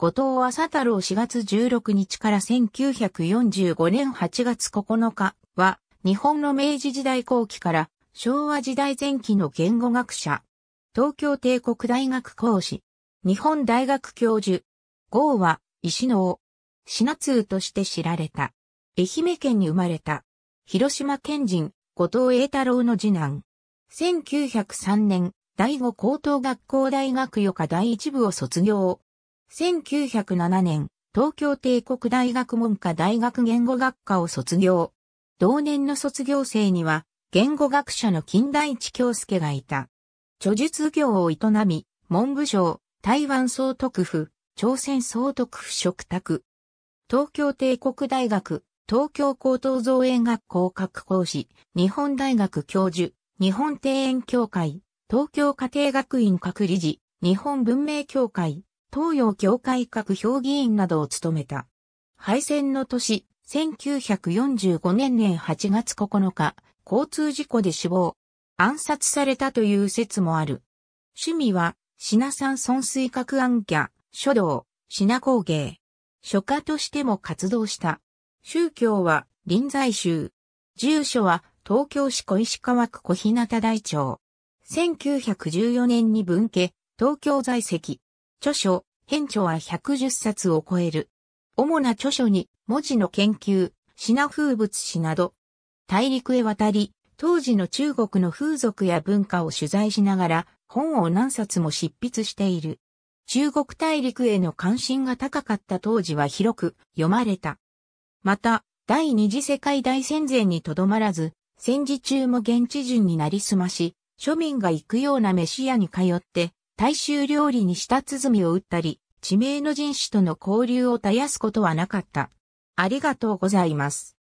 後藤浅太郎4月16日から1945年8月9日は、日本の明治時代後期から昭和時代前期の言語学者、東京帝国大学講師、日本大学教授、郷は石を、品通として知られた。愛媛県に生まれた。広島県人、後藤栄太郎の次男。1903年、第五高等学校大学予科第一部を卒業。1907年、東京帝国大学文科大学言語学科を卒業。同年の卒業生には、言語学者の近代一京介がいた。著述業を営み、文部省、台湾総督府、朝鮮総督府嘱託。東京帝国大学、東京高等造園学校各講師、日本大学教授、日本庭園協会、東京家庭学院各理事、日本文明協会、東洋協会各評議員などを務めた。敗戦の年、1945年年8月9日、交通事故で死亡、暗殺されたという説もある。趣味は、品山村水閣暗家、書道、品工芸。書家としても活動した。宗教は、臨済宗。住所は、東京市小石川区小日向台町。1914年に分家、東京在籍。著書、編著は110冊を超える。主な著書に、文字の研究、品風物詩など、大陸へ渡り、当時の中国の風俗や文化を取材しながら、本を何冊も執筆している。中国大陸への関心が高かった当時は広く読まれた。また、第二次世界大戦前にとどまらず、戦時中も現地人になりすまし、庶民が行くような飯屋に通って、大衆料理に舌鼓を打ったり、地名の人種との交流を絶やすことはなかった。ありがとうございます。